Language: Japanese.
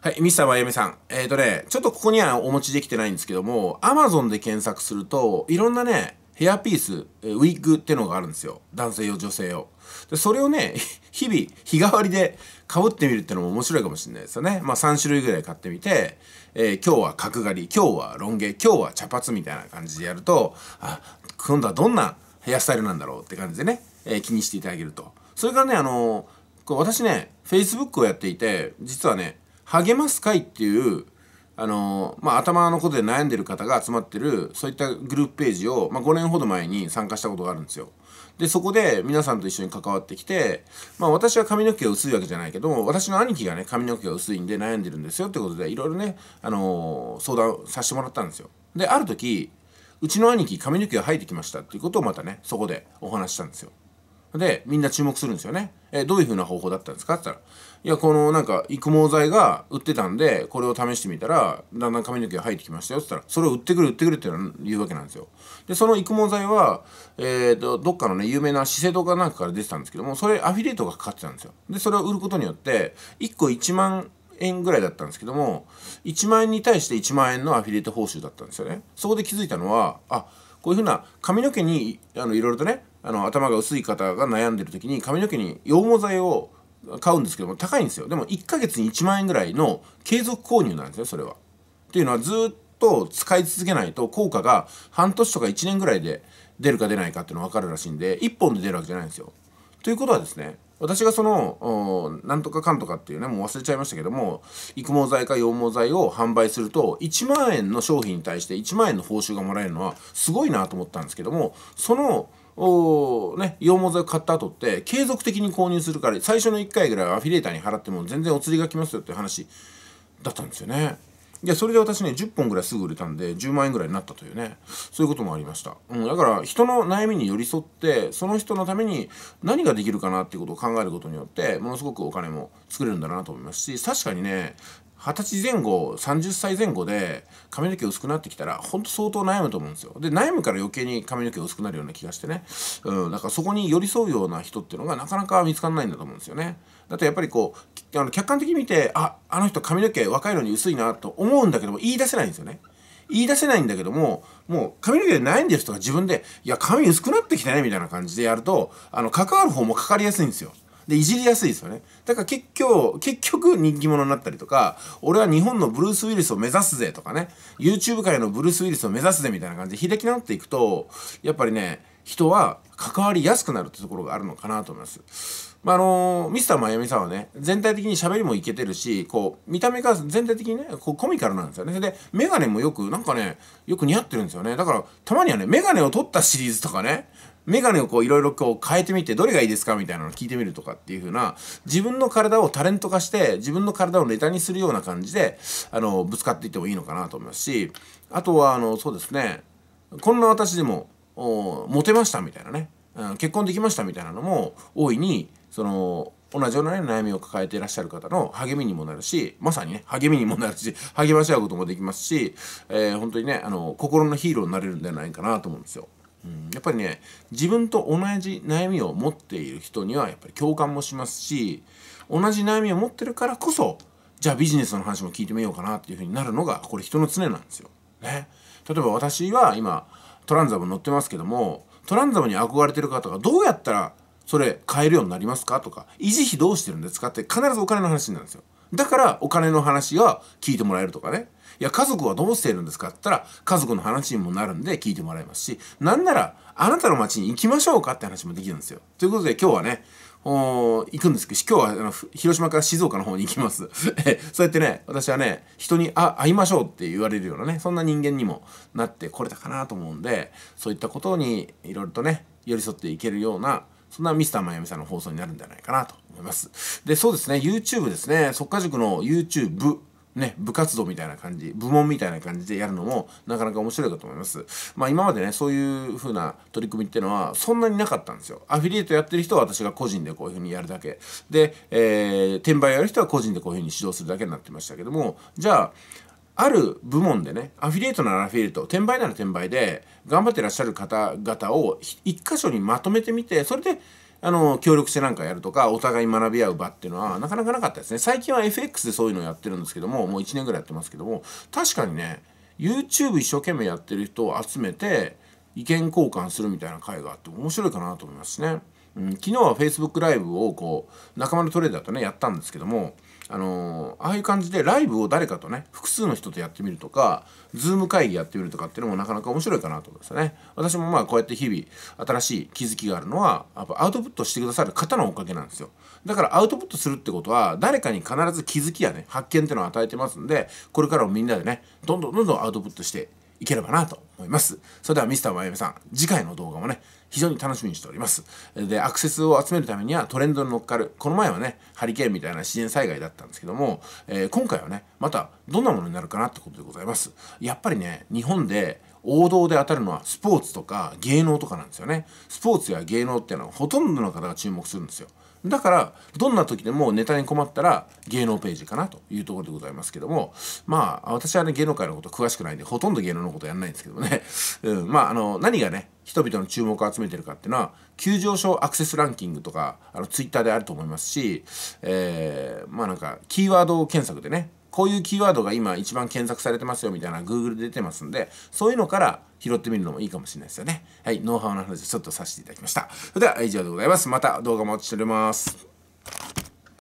はい、ミスターまゆみさん。えっ、ー、とね、ちょっとここにはお持ちできてないんですけども、アマゾンで検索すると、いろんなね、ヘアピース、ウィッグってのがあるんですよ。男性用、女性用。で、それをね、日々、日替わりで被ってみるってのも面白いかもしれないですよね。まあ3種類ぐらい買ってみて、えー、今日は角刈り、今日はロン毛、今日は茶髪みたいな感じでやると、あ、今度はどんなヘアスタイルなんだろうって感じでね、えー、気にしていただけると。それからね、あのー、私ね、Facebook をやっていて、実はね、励ます会っていうあのまあ、頭のことで悩んでる方が集まってるそういったグループページを、まあ、5年ほど前に参加したことがあるんですよ。でそこで皆さんと一緒に関わってきて、まあ、私は髪の毛が薄いわけじゃないけども私の兄貴がね髪の毛が薄いんで悩んでるんですよってことでいろいろね、あのー、相談させてもらったんですよ。である時うちの兄貴髪の毛が生えてきましたっていうことをまたねそこでお話したんですよ。でみんな注目するんですよね。えどういう風な方法だったんですかって言ったら「いやこのなんか育毛剤が売ってたんでこれを試してみたらだんだん髪の毛が生えてきましたよ」って言ったら「それを売ってくる売ってくる」って言うわけなんですよ。でその育毛剤は、えーと、どっかのね有名な資生堂かなんかから出てたんですけどもそれアフィリエイトがかかってたんですよ。でそれを売ることによって1個1万円ぐらいだったんですけども1万円に対して1万円のアフィリエイト報酬だったんですよね。そこで気づいたのはあこういうふうな髪の毛にあのいろいろとねあの頭が薄い方が悩んでる時に髪の毛に羊毛剤を買うんですけども高いんですよでも1ヶ月に1万円ぐらいの継続購入なんですねそれは。っていうのはずっと使い続けないと効果が半年とか1年ぐらいで出るか出ないかっていうの分かるらしいんで1本で出るわけじゃないんですよ。ということはですね私がそのなんとかかんとかっていうねもう忘れちゃいましたけども育毛剤か羊毛剤を販売すると1万円の商品に対して1万円の報酬がもらえるのはすごいなと思ったんですけどもそのおね、羊毛剤を買った後って継続的に購入するから最初の1回ぐらいアフィリエーターに払っても全然お釣りが来ますよって話だったんですよね。いや、それで私ね、10本ぐらいすぐ売れたんで、10万円ぐらいになったというね、そういうこともありました。うん、だから、人の悩みに寄り添って、その人のために何ができるかなっていうことを考えることによって、ものすごくお金も作れるんだなと思いますし、確かにね、二十歳前後30歳前後で髪の毛薄くなってきたらほんと相当悩むと思うんですよで悩むから余計に髪の毛薄くなるような気がしてね、うん、だからそこに寄り添うような人っていうのがなかなか見つからないんだと思うんですよねだってやっぱりこうあの客観的に見てああの人髪の毛若いのに薄いなと思うんだけども言い出せないんですよね言い出せないんだけどももう髪の毛で悩んでる人が自分で「いや髪薄くなってきたね」みたいな感じでやるとあの関わる方もかかりやすいんですよで、いじりやすいですよね。だから結局、結局人気者になったりとか、俺は日本のブルース・ウィリスを目指すぜとかね、YouTube 界のブルース・ウィリスを目指すぜみたいな感じで開き直っていくと、やっぱりね、人は関わりやすくなるってところがあるのかなと思います。まあ、あのー、ミスターマヤミさんはね、全体的に喋りもいけてるし、こう、見た目が全体的にね、こうコミカルなんですよね。で、メガネもよく、なんかね、よく似合ってるんですよね。だから、たまにはね、メガネを取ったシリーズとかね、メガネをこういろいろこう変えてみて、どれがいいですかみたいなのを聞いてみるとかっていう風な、自分の体をタレント化して、自分の体をネタにするような感じで、あの、ぶつかっていってもいいのかなと思いますし、あとは、あの、そうですね、こんな私でも、モテましたみたいなね、うん、結婚できましたみたいなのも、大いに、その、同じような、ね、悩みを抱えていらっしゃる方の励みにもなるし、まさにね、励みにもなるし、励まし合うこともできますし、えー、本当にね、あの、心のヒーローになれるんじゃないかなと思うんですよ。うん、やっぱりね自分と同じ悩みを持っている人にはやっぱり共感もしますし同じ悩みを持ってるからこそじゃあビジネスの話も聞いてみようかなっていうふうになるのがこれ人の常なんですよ。ね、例えば私は今トランザム乗ってますけどもトランザムに憧れてる方がどうやったらそれ買えるようになりますかとか維持費どうしてるんですかって必ずお金の話になるんですよ。だからお金の話は聞いてもらえるとかね。いや、家族はどうしているんですかって言ったら、家族の話にもなるんで聞いてもらえますし、なんなら、あなたの町に行きましょうかって話もできるんですよ。ということで今日はね、お行くんですけど、今日はあの広島から静岡の方に行きます。そうやってね、私はね、人にあ会いましょうって言われるようなね、そんな人間にもなってこれたかなと思うんで、そういったことにいろいろとね、寄り添っていけるような、そんなミスターマヤミさんの放送になるんじゃないかなとます。で、そうですね、YouTube ですね、速か、塾の YouTube ね、部活動みたいな感じ、部門みたいな感じでやるのも、なかなか面白いかと思います。まあ今までね、そういう風な取り組みっていうのは、そんなになかったんですよ。アフィリエイトやってる人は私が個人でこういう風にやるだけ。で、えー、転売やる人は個人でこういう風に指導するだけになってましたけども、じゃあ、ある部門でね、アフィリエイトならアフィリエイト、転売なら転売で、頑張ってらっしゃる方々を一箇所にまとめてみて、それで、あの協力してなんかやるとかお互い学び合う場っていうのはなかなかなかったですね最近は FX でそういうのやってるんですけどももう1年ぐらいやってますけども確かにね YouTube 一生懸命やってる人を集めて意見交換するみたいな会があって面白いかなと思いますね。うん、昨日は Facebook ライブをこう仲間のトレーダーとねやったんですけどもあのー、ああいう感じでライブを誰かとね複数の人とやってみるとか Zoom 会議やってみるとかっていうのもなかなか面白いかなと思いますね私もまあこうやって日々新しい気づきがあるのはやっぱアウトプットしてくださる方のおかげなんですよだからアウトプットするってことは誰かに必ず気づきやね発見っていうのを与えてますんでこれからもみんなでねどんどんどんどんアウトプットしていければなと思います。それではミスターまゆみさん、次回の動画もね、非常に楽しみにしております。で、アクセスを集めるためにはトレンドに乗っかる。この前はね、ハリケーンみたいな自然災害だったんですけども、えー、今回はね、またどんなものになるかなってことでございます。やっぱりね、日本で王道で当たるのはスポーツとか芸能とかなんですよねスポーツや芸能っていうのはほとんどの方が注目するんですよだからどんな時でもネタに困ったら芸能ページかなというところでございますけどもまあ私はね芸能界のこと詳しくないんでほとんど芸能のことやんないんですけどもね、うん、まああの何がね人々の注目を集めてるかっていうのは急上昇アクセスランキングとかあのツイッターであると思いますし、えー、まあなんかキーワード検索でねこういうキーワードが今一番検索されてますよみたいな Google で出てますんで、そういうのから拾ってみるのもいいかもしれないですよね。はい、ノウハウの話ちょっとさせていただきました。それでは以上でございます。また動画もお待ちしております。